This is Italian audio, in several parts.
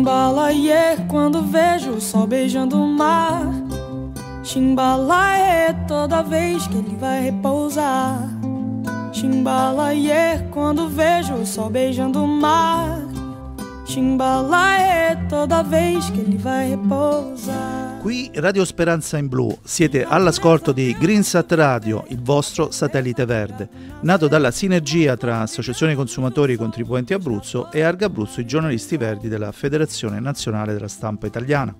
Chimbalaie quando vejo o sol beijando o mar. Chimbalaie toda vez que ele vai repousar. Chimbalaie quando vejo o sol beijando o mar. Chimbalaie toda vez que ele vai repousar. Qui Radio Speranza in Blu, siete all'ascolto di Greensat Radio, il vostro satellite verde, nato dalla sinergia tra Associazione Consumatori e Contribuenti Abruzzo e Arga Abruzzo i giornalisti verdi della Federazione Nazionale della Stampa Italiana.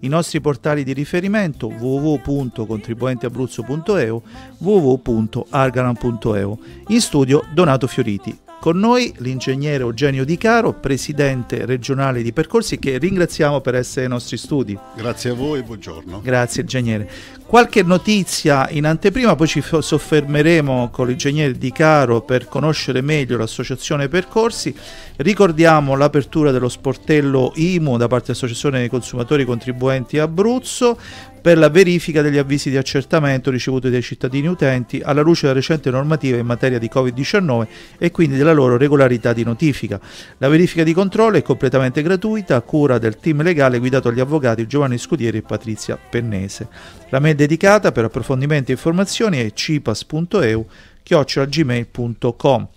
I nostri portali di riferimento www.contribuentiabruzzo.eu, www.argalan.eu. In studio Donato Fioriti. Con noi l'ingegnere Eugenio Di Caro, presidente regionale di Percorsi, che ringraziamo per essere ai nostri studi. Grazie a voi e buongiorno. Grazie ingegnere. Qualche notizia in anteprima, poi ci soffermeremo con l'ingegnere Di Caro per conoscere meglio l'associazione Percorsi. Ricordiamo l'apertura dello sportello IMU da parte dell'Associazione dei Consumatori Contribuenti Abruzzo per la verifica degli avvisi di accertamento ricevuti dai cittadini utenti alla luce della recente normativa in materia di Covid-19 e quindi della loro regolarità di notifica. La verifica di controllo è completamente gratuita a cura del team legale guidato dagli avvocati Giovanni Scudieri e Patrizia Pennese. La mail dedicata per approfondimenti e informazioni è cipas.eu chiocciolagmail.com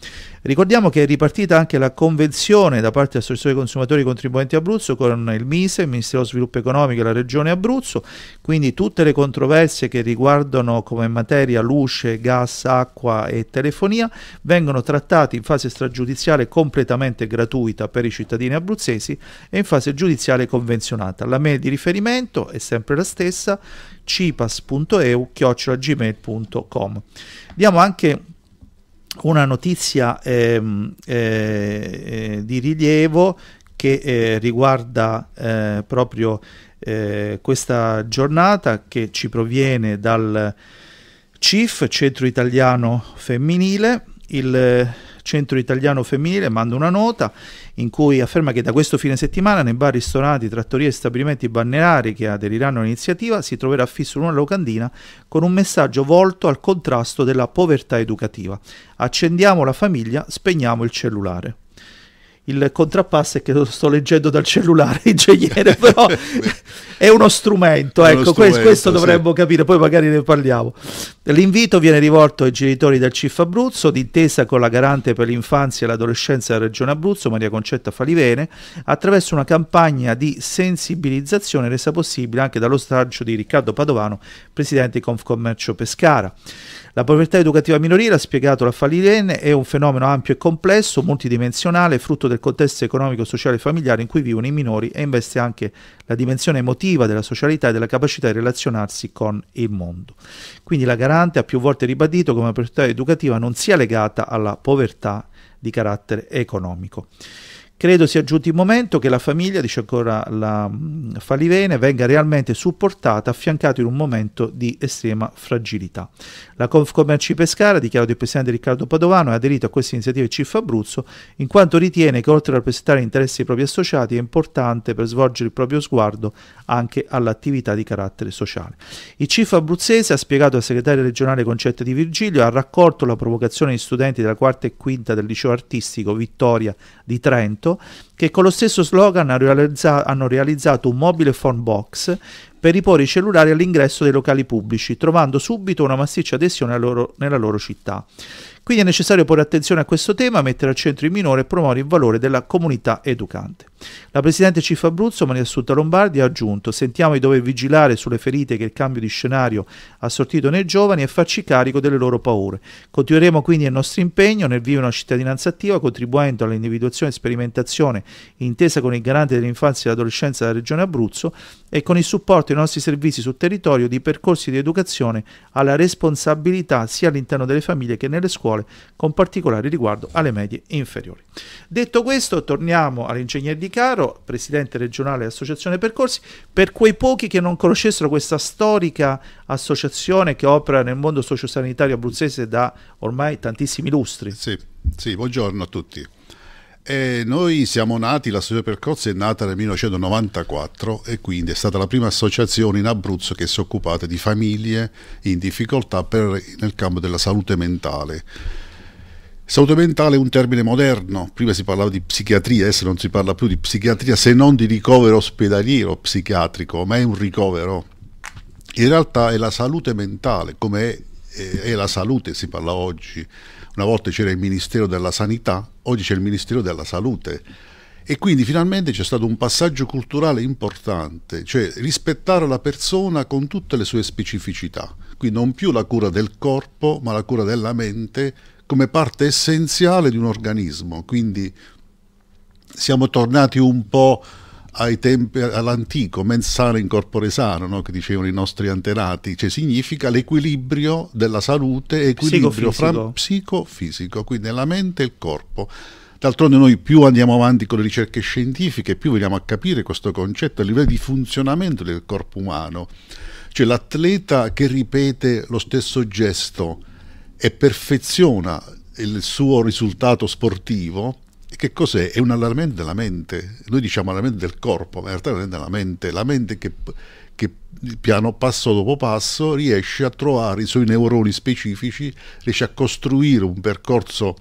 Ricordiamo che è ripartita anche la convenzione da parte dell'Associazione dei Consumatori e Contribuenti Abruzzo con il MISE, il Ministero dello Sviluppo Economico e la Regione Abruzzo, quindi tutte le controversie che riguardano come materia luce, gas, acqua e telefonia vengono trattate in fase stragiudiziale completamente gratuita per i cittadini abruzzesi e in fase giudiziale convenzionata. La mail di riferimento è sempre la stessa, cipas.eu-gmail.com. Diamo anche una notizia ehm, eh, eh di rilievo che eh, riguarda eh, proprio questa giornata che ci proviene dal CIF, Centro Italiano Femminile, il Centro Italiano Femminile manda una nota in cui afferma che da questo fine settimana nei bar, ristoranti, trattorie e stabilimenti balneari che aderiranno all'iniziativa si troverà fisso una locandina con un messaggio volto al contrasto della povertà educativa. Accendiamo la famiglia, spegniamo il cellulare il contrappasso è che lo sto leggendo dal cellulare ingegnere però è uno strumento ecco uno strumento, questo, questo sì. dovremmo capire poi magari ne parliamo L'invito viene rivolto ai genitori del CIF Abruzzo, d'intesa con la garante per l'infanzia e l'adolescenza della Regione Abruzzo, Maria Concetta Falivene, attraverso una campagna di sensibilizzazione resa possibile anche dallo straccio di Riccardo Padovano, presidente di Confcommercio Pescara. La povertà educativa minorile, ha spiegato la Falivene, è un fenomeno ampio e complesso, multidimensionale, frutto del contesto economico, sociale e familiare in cui vivono i minori e investe anche la dimensione emotiva della socialità e della capacità di relazionarsi con il mondo. Quindi la garante Morante ha più volte ribadito come la priorità educativa non sia legata alla povertà di carattere economico. Credo sia giunto il momento che la famiglia, dice ancora la mm, Falivene, venga realmente supportata, affiancata in un momento di estrema fragilità. La Confcommerci Pescara, dichiarato il presidente Riccardo Padovano, è aderito a questa iniziativa di CIF Abruzzo, in quanto ritiene che oltre a rappresentare gli interessi dei propri associati è importante per svolgere il proprio sguardo anche all'attività di carattere sociale. Il CIF abruzzese, ha spiegato al segretario regionale Concetta di Virgilio, ha raccolto la provocazione di studenti della quarta e quinta del liceo artistico Vittoria di Trento Veneto che con lo stesso slogan hanno realizzato un mobile phone box per riporre i cellulari all'ingresso dei locali pubblici, trovando subito una massiccia adesione loro, nella loro città. Quindi è necessario porre attenzione a questo tema, mettere al centro il minore e promuovere il valore della comunità educante. La Presidente CIF Abruzzo, Maria Assunta Lombardi, ha aggiunto sentiamo di dover vigilare sulle ferite che il cambio di scenario ha sortito nei giovani e farci carico delle loro paure. Continueremo quindi il nostro impegno nel vivere una cittadinanza attiva contribuendo all'individuazione e sperimentazione intesa con il garante dell'infanzia e dell'adolescenza della Regione Abruzzo e con il supporto dei nostri servizi sul territorio di percorsi di educazione alla responsabilità sia all'interno delle famiglie che nelle scuole spagnole, con particolare riguardo alle medie inferiori. Detto questo, torniamo all'ingegnere Di Caro, presidente regionale dell'Associazione Percorsi, per quei pochi che non conoscessero questa storica associazione che opera nel mondo sociosanitario abruzzese da ormai tantissimi lustri. Sì, sì buongiorno a tutti. E noi siamo nati, la Società Percozzi è nata nel 1994 e quindi è stata la prima associazione in Abruzzo che si è occupata di famiglie in difficoltà per, nel campo della salute mentale. Salute mentale è un termine moderno, prima si parlava di psichiatria, adesso non si parla più di psichiatria se non di ricovero ospedaliero psichiatrico, ma è un ricovero. In realtà è la salute mentale, come è, è la salute, si parla oggi una volta c'era il Ministero della Sanità, oggi c'è il Ministero della Salute. E quindi finalmente c'è stato un passaggio culturale importante, cioè rispettare la persona con tutte le sue specificità. Quindi non più la cura del corpo, ma la cura della mente come parte essenziale di un organismo. Quindi siamo tornati un po' tempi, all'antico, mens sana in corpore sano, no? che dicevano i nostri antenati, cioè significa l'equilibrio della salute, equilibrio psicofisico. psicofisico, quindi la mente e il corpo. D'altronde noi più andiamo avanti con le ricerche scientifiche, più veniamo a capire questo concetto a livello di funzionamento del corpo umano. Cioè l'atleta che ripete lo stesso gesto e perfeziona il suo risultato sportivo, che cos'è? È un allargamento della mente. Noi diciamo allargamento del corpo, ma in realtà è un della mente. La mente che, che, piano passo dopo passo riesce a trovare i suoi neuroni specifici, riesce a costruire un percorso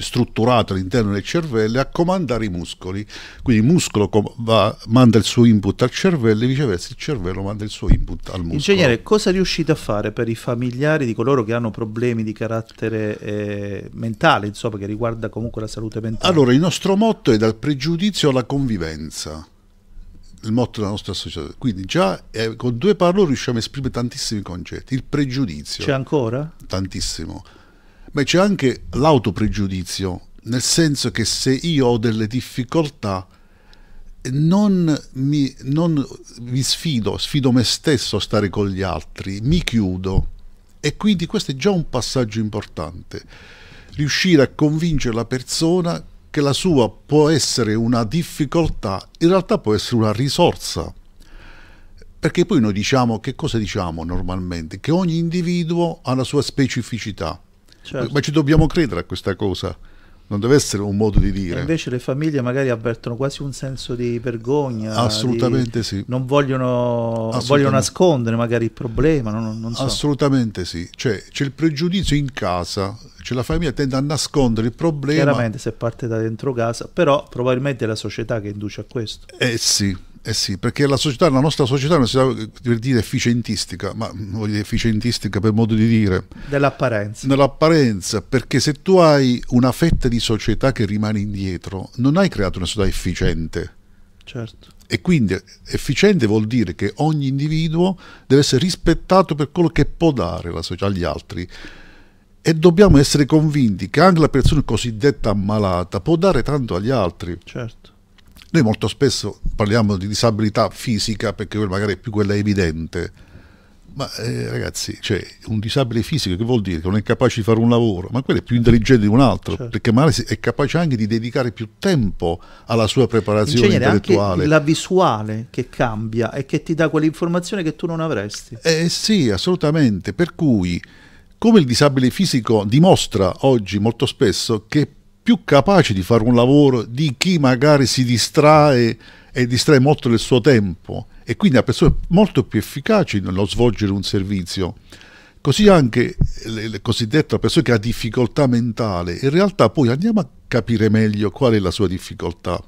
strutturato all'interno del cervello a comandare i muscoli quindi il muscolo va, manda il suo input al cervello e viceversa il cervello manda il suo input al muscolo Ingegnere, cosa riuscite a fare per i familiari di coloro che hanno problemi di carattere eh, mentale insomma che riguarda comunque la salute mentale? Allora il nostro motto è dal pregiudizio alla convivenza il motto della nostra associazione. Quindi già eh, con due parole riusciamo a esprimere tantissimi concetti. Il pregiudizio. C'è ancora? Tantissimo. Beh, c'è anche l'autopregiudizio, nel senso che se io ho delle difficoltà, non mi, non mi sfido, sfido me stesso a stare con gli altri, mi chiudo. E quindi questo è già un passaggio importante. Riuscire a convincere la persona che la sua può essere una difficoltà, in realtà può essere una risorsa. Perché poi noi diciamo, che cosa diciamo normalmente? Che ogni individuo ha la sua specificità. Certo. Ma ci dobbiamo credere a questa cosa. Non deve essere un modo di dire. E invece le famiglie magari avvertono quasi un senso di vergogna. Assolutamente di... sì. Non vogliono, vogliono, nascondere magari il problema. Non, non so. Assolutamente sì. Cioè, c'è il pregiudizio in casa, cioè la famiglia tende a nascondere il problema. Chiaramente se parte da dentro casa, però probabilmente è la società che induce a questo. Eh sì, eh sì, perché la, società, la nostra società è una società per dire efficientistica, ma voglio dire efficientistica per modo di dire. Dell'apparenza. Nell'apparenza, perché se tu hai una fetta di società che rimane indietro, non hai creato una società efficiente. Certo. E quindi efficiente vuol dire che ogni individuo deve essere rispettato per quello che può dare la società agli altri. E dobbiamo essere convinti che anche la persona cosiddetta ammalata può dare tanto agli altri. Certo noi molto spesso parliamo di disabilità fisica perché magari è più quella evidente, ma eh, ragazzi, cioè, un disabile fisico che vuol dire che non è capace di fare un lavoro, ma quello è più intelligente di un altro, certo. perché magari è capace anche di dedicare più tempo alla sua preparazione In intellettuale. Anche la visuale che cambia e che ti dà quell'informazione che tu non avresti. Eh sì, assolutamente, per cui come il disabile fisico dimostra oggi molto spesso che più capaci di fare un lavoro di chi magari si distrae e distrae molto del suo tempo e quindi a persone molto più efficaci nello svolgere un servizio. Così anche il cosiddetto persona che ha difficoltà mentale, in realtà poi andiamo a capire meglio qual è la sua difficoltà.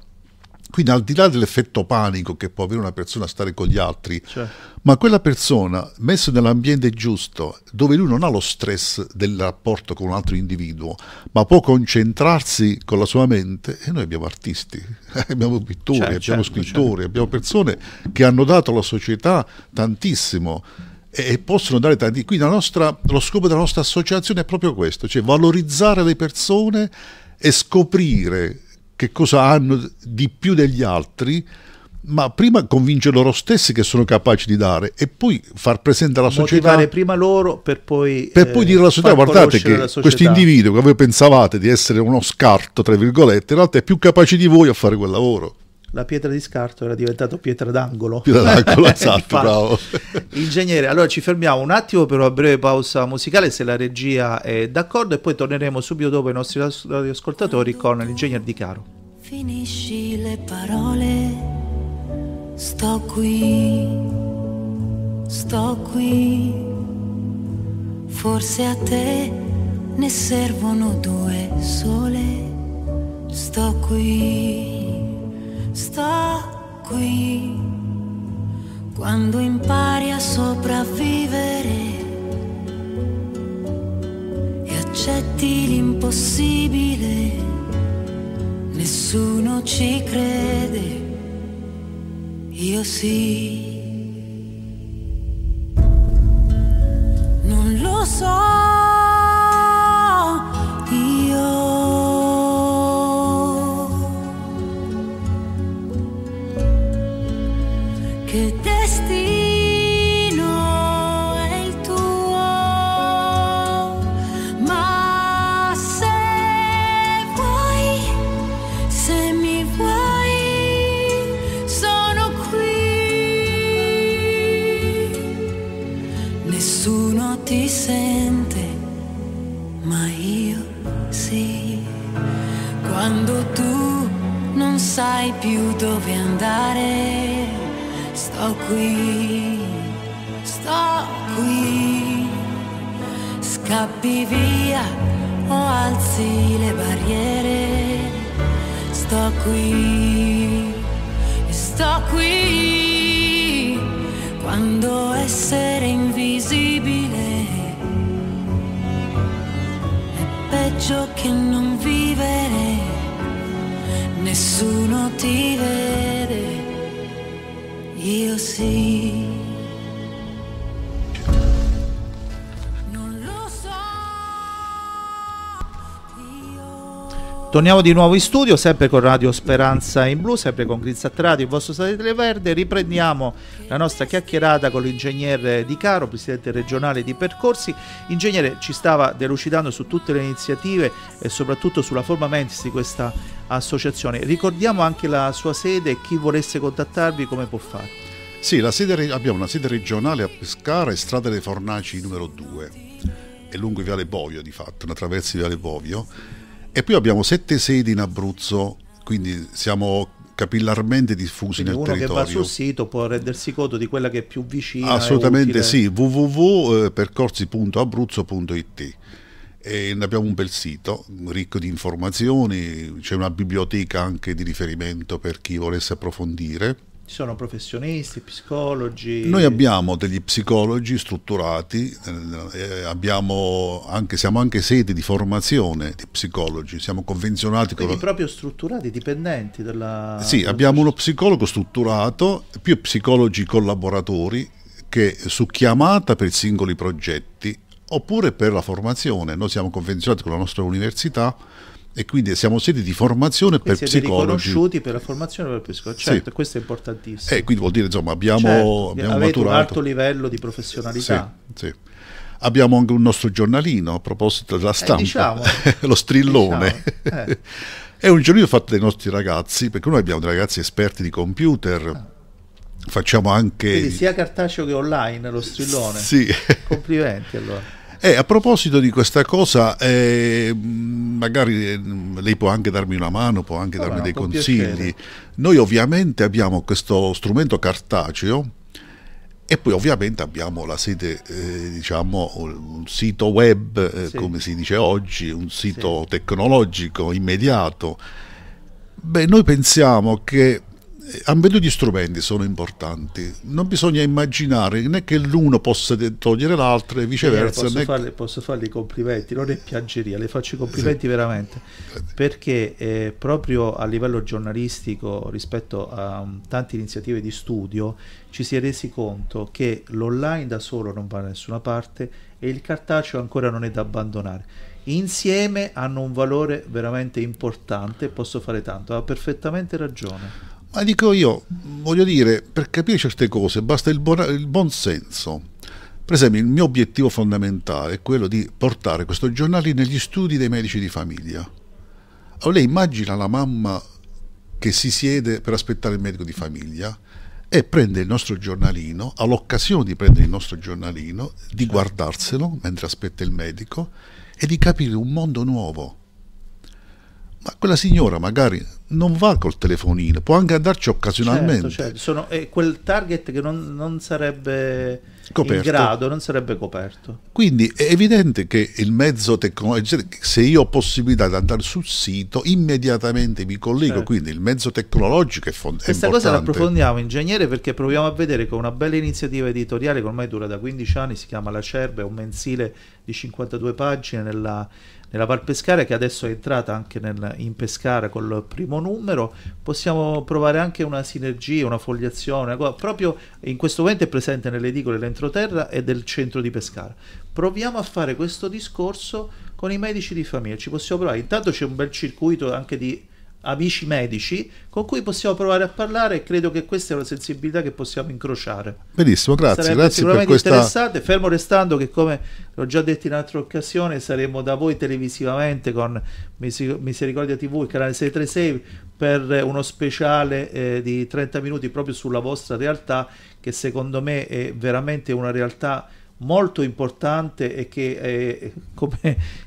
Quindi al di là dell'effetto panico che può avere una persona a stare con gli altri, cioè. ma quella persona messa nell'ambiente giusto, dove lui non ha lo stress del rapporto con un altro individuo, ma può concentrarsi con la sua mente, e noi abbiamo artisti, abbiamo pittori, cioè, abbiamo certo, scrittori, certo. abbiamo persone che hanno dato alla società tantissimo e possono dare tanti. Quindi nostra, lo scopo della nostra associazione è proprio questo, cioè valorizzare le persone e scoprire che cosa hanno di più degli altri, ma prima convincere loro stessi che sono capaci di dare e poi far presente alla società. Motivare prima loro per poi... Per eh, poi dire alla società, guardate che questo individuo che voi pensavate di essere uno scarto, tra virgolette, in realtà è più capace di voi a fare quel lavoro la pietra di scarto era diventata pietra d'angolo. Pietra d'angolo, esatto, bravo. Ingegnere, allora ci fermiamo un attimo per una breve pausa musicale se la regia è d'accordo e poi torneremo subito dopo i nostri ascoltatori con l'ingegner Di Caro. Finisci le parole, sto qui, sto qui, forse a te ne servono due sole, sto qui sta qui. Quando impari a sopravvivere e accetti l'impossibile, nessuno ci crede, io sì. Non lo so. sai più dove andare, sto qui, sto qui, scappi via o alzi le barriere, sto qui, sto qui, quando essere invisibile è peggio che non Torniamo di nuovo in studio, sempre con Radio Speranza in Blu, sempre con Grizza Attrati, il vostro Satellite Verde. Riprendiamo la nostra chiacchierata con l'ingegnere Di Caro, presidente regionale di Percorsi. Ingegnere, ci stava delucidando su tutte le iniziative e soprattutto sulla forma mentis di questa associazione. Ricordiamo anche la sua sede e chi volesse contattarvi come può fare. Sì, sede, abbiamo una sede regionale a Pescara e Strada dei Fornaci numero 2. È lungo Viale Bovio, di fatto, una traversa di Viale Bovio e poi abbiamo sette sedi in Abruzzo, quindi siamo capillarmente diffusi quindi nel uno territorio. Uno che va sul sito può rendersi conto di quella che è più vicina. Assolutamente sì, www.percorsi.abruzzo.it e abbiamo un bel sito ricco di informazioni, c'è una biblioteca anche di riferimento per chi volesse approfondire ci sono professionisti, psicologi. Noi abbiamo degli psicologi strutturati, eh, eh abbiamo anche, siamo anche sedi di formazione di psicologi, siamo convenzionati Quindi con... proprio strutturati, dipendenti della... Sì, abbiamo uno psicologo strutturato, più psicologi collaboratori che su chiamata per singoli progetti oppure per la formazione, noi siamo convenzionati con la nostra università e quindi siamo sedi di formazione quindi per siete psicologi. riconosciuti per la formazione per psicologi, certo, sì. questo è importantissimo. E eh, quindi vuol dire, insomma, abbiamo, certo, abbiamo maturato. un alto livello di professionalità. Sì, sì. Abbiamo anche un nostro giornalino a proposito della eh, stampa, eh, diciamo, lo strillone. Diciamo, eh. è un giornalino fatto dai nostri ragazzi, perché noi abbiamo dei ragazzi esperti di computer. Ah. Facciamo anche... Quindi sia cartaceo che online lo strillone. Sì. Complimenti allora. E eh, a proposito di questa cosa, eh, magari eh, lei può anche darmi una mano, può anche ah, darmi ah, dei consigli. Piacere. Noi ovviamente abbiamo questo strumento cartaceo e poi ovviamente abbiamo la sede, eh, diciamo, un sito web, eh, sì. come si dice oggi, un sito sì. tecnologico immediato. Beh, noi pensiamo che ambedue gli strumenti sono importanti. Non bisogna immaginare né che l'uno possa togliere l'altro e viceversa. Posso, né... farle, posso farle i complimenti, non è piangeria, le faccio i complimenti sì. veramente. Perché eh, proprio a livello giornalistico, rispetto a um, tante iniziative di studio, ci si è resi conto che l'online da solo non va da nessuna parte e il cartaceo ancora non è da abbandonare insieme hanno un valore veramente importante e posso fare tanto. Ha perfettamente ragione. Ma dico io, voglio dire, per capire certe cose basta il, buona, il buon senso. Per esempio, il mio obiettivo fondamentale è quello di portare questo giornale negli studi dei medici di famiglia. Allora lei immagina la mamma che si siede per aspettare il medico di famiglia e prende il nostro giornalino, ha l'occasione di prendere il nostro giornalino, di certo. guardarselo mentre aspetta il medico e di capire un mondo nuovo. Ma quella signora magari non va col telefonino, può anche andarci occasionalmente. Certo, certo. Sono, è quel target che non, non sarebbe coperto. in grado, non sarebbe coperto. Quindi è evidente che il mezzo tecnologico, se io ho possibilità di andare sul sito, immediatamente mi collego, certo. quindi il mezzo tecnologico è fondamentale. Questa cosa la approfondiamo, ingegnere, perché proviamo a vedere con una bella iniziativa editoriale che ormai dura da 15 anni, si chiama La Cerbe, è un mensile di 52 pagine nella nella Pescara che adesso è entrata anche nel, in Pescara col primo numero, possiamo provare anche una sinergia, una fogliazione, proprio in questo momento è presente nelle edicole dell'entroterra e del centro di Pescara. Proviamo a fare questo discorso con i medici di famiglia, ci possiamo provare, intanto c'è un bel circuito anche di amici medici con cui possiamo provare a parlare e credo che questa è una sensibilità che possiamo incrociare. Benissimo, grazie, Sarebbe grazie per questa... interessante, fermo restando che come l'ho già detto in un'altra occasione saremo da voi televisivamente con Misericordia TV, il canale 636 per uno speciale eh, di 30 minuti proprio sulla vostra realtà che secondo me è veramente una realtà molto importante e che, eh, come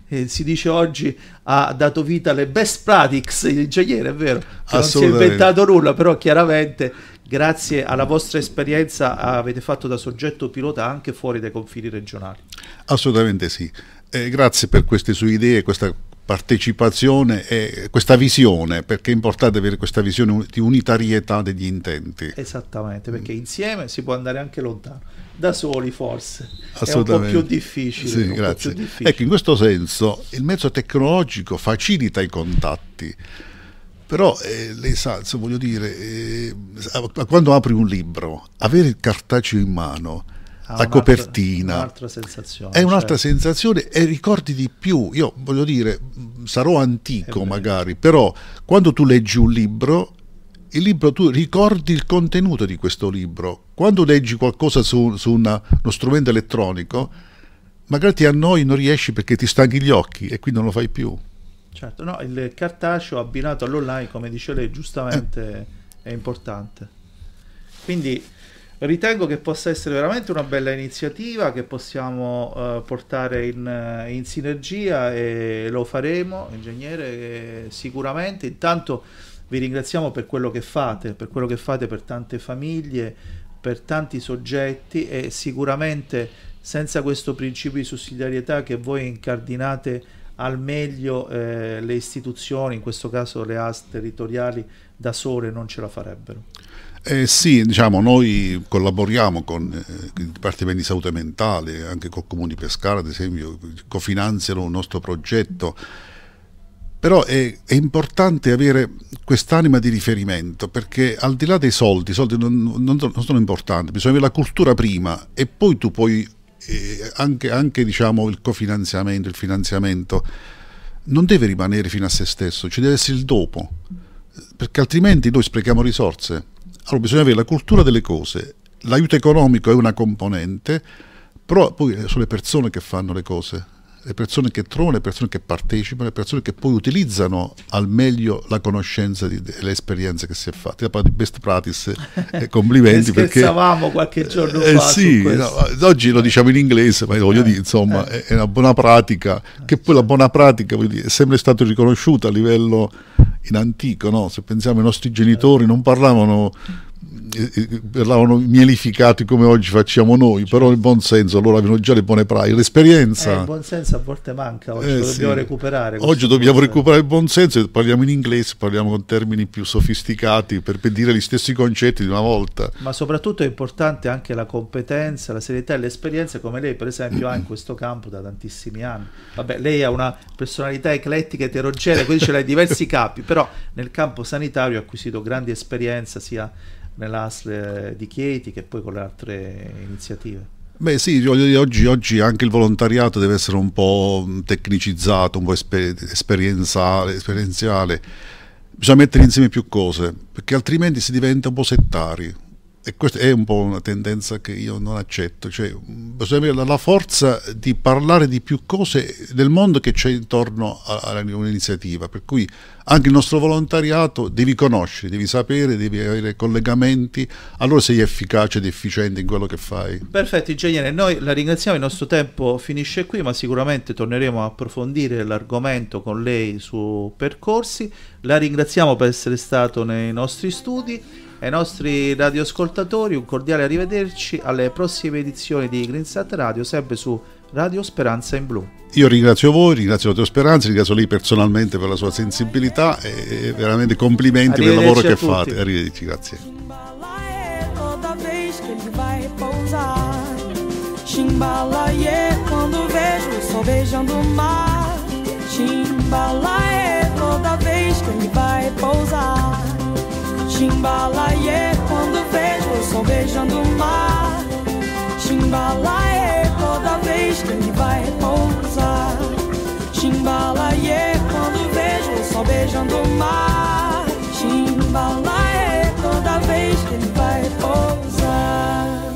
eh, si dice oggi, ha dato vita alle best practices dell'ingegnere, è vero, non si è inventato nulla, però chiaramente grazie alla vostra esperienza avete fatto da soggetto pilota anche fuori dai confini regionali. Assolutamente sì. Eh, grazie per queste sue idee, questa partecipazione e questa visione, perché è importante avere questa visione di unitarietà degli intenti. Esattamente, perché insieme si può andare anche lontano, da soli forse Assolutamente. è un po' più difficile. Sì, grazie. Più difficile. Ecco, in questo senso il mezzo tecnologico facilita i contatti. Però eh, lei sa, voglio dire, eh, quando apri un libro, avere il cartaceo in mano la copertina. Un'altra sensazione. È un'altra certo. sensazione e ricordi di più. Io voglio dire, mm, sarò antico eh magari, però quando tu leggi un libro, il libro tu ricordi il contenuto di questo libro. Quando leggi qualcosa su, su una, uno strumento elettronico, magari ti annoi, non riesci perché ti stanchi gli occhi e quindi non lo fai più. Certo, no, il cartaceo abbinato all'online, come dice lei giustamente, eh. è importante. Quindi ritengo che possa essere veramente una bella iniziativa che possiamo uh, portare in, eh, in, sinergia e lo faremo, ingegnere, sicuramente. Intanto vi ringraziamo per quello che fate, per quello che fate per tante famiglie, per tanti soggetti e sicuramente senza questo principio di sussidiarietà che voi incardinate al meglio eh, le istituzioni, in questo caso le AS territoriali, da sole non ce la farebbero. Eh sì, diciamo, noi collaboriamo con eh, il Dipartimento di Salute Mentale, anche col Comune di Pescara, ad esempio, cofinanziano il nostro progetto. Però è, è importante avere quest'anima di riferimento, perché al di là dei soldi, i soldi non, non, non sono importanti, bisogna avere la cultura prima e poi tu puoi eh, anche, anche diciamo, il cofinanziamento, il finanziamento, non deve rimanere fino a se stesso, ci deve essere il dopo, perché altrimenti noi sprechiamo risorse allora bisogna avere la cultura delle cose, l'aiuto economico è una componente, però poi eh, sono le persone che fanno le cose, le persone che trovano, le persone che partecipano, le persone che poi utilizzano al meglio la conoscenza e l'esperienza che si è fatta. La parte di best practice e complimenti perché... Scherzavamo qualche eh, giorno eh, fa. Sì, no, oggi lo diciamo in inglese, ma voglio eh, dire, insomma, eh. è una buona pratica, che poi la buona pratica dire, è sempre stata riconosciuta a livello in antico, no? se pensiamo ai nostri genitori non parlavano parlavano eh, eh, mielificati come oggi facciamo noi, certo. però il buon senso, allora avevano già le buone pratiche, l'esperienza. Eh, il buon senso a volte manca, oggi eh, dobbiamo sì. recuperare. Oggi dobbiamo cosa. recuperare il buon senso e parliamo in inglese, parliamo con termini più sofisticati per dire gli stessi concetti di una volta. Ma soprattutto è importante anche la competenza, la serietà e l'esperienza, come lei per esempio ha in questo campo da tantissimi anni. Vabbè, lei ha una personalità eclettica, eterogenea, quindi ce l'ha in diversi capi, però nel campo sanitario ha acquisito grande esperienza sia nell'ASL di Chieti che poi con le altre iniziative. Beh sì, oggi, oggi, anche il volontariato deve essere un po' tecnicizzato, un po' esper esperienziale, bisogna mettere insieme più cose, perché altrimenti si diventa un po' settari, e questa è un po' una tendenza che io non accetto, cioè bisogna avere la forza di parlare di più cose del mondo che c'è intorno a, un'iniziativa, per cui anche il nostro volontariato devi conoscere, devi sapere, devi avere collegamenti, allora sei efficace ed efficiente in quello che fai. Perfetto, ingegnere, noi la ringraziamo, il nostro tempo finisce qui, ma sicuramente torneremo a approfondire l'argomento con lei su percorsi, la ringraziamo per essere stato nei nostri studi ai nostri radioascoltatori un cordiale arrivederci alle prossime edizioni di Greensat Radio, sempre su Radio Speranza in Blu. Io ringrazio voi, ringrazio la tua speranza, ringrazio lei personalmente per la sua sensibilità e veramente complimenti per il lavoro che tutti. fate. Arrivederci, grazie. Chimbalaie, quando vejo o sol beijando o mar. Chimbalaie, toda vez que ele vai pousar. Timbalaê, quando vejo o sol beijando o mar. Timbalaê, toda vez que ele vai repousar. Timbalaê, quando vejo o sol beijando o mar. Timbalaê, toda vez que ele vai repousar.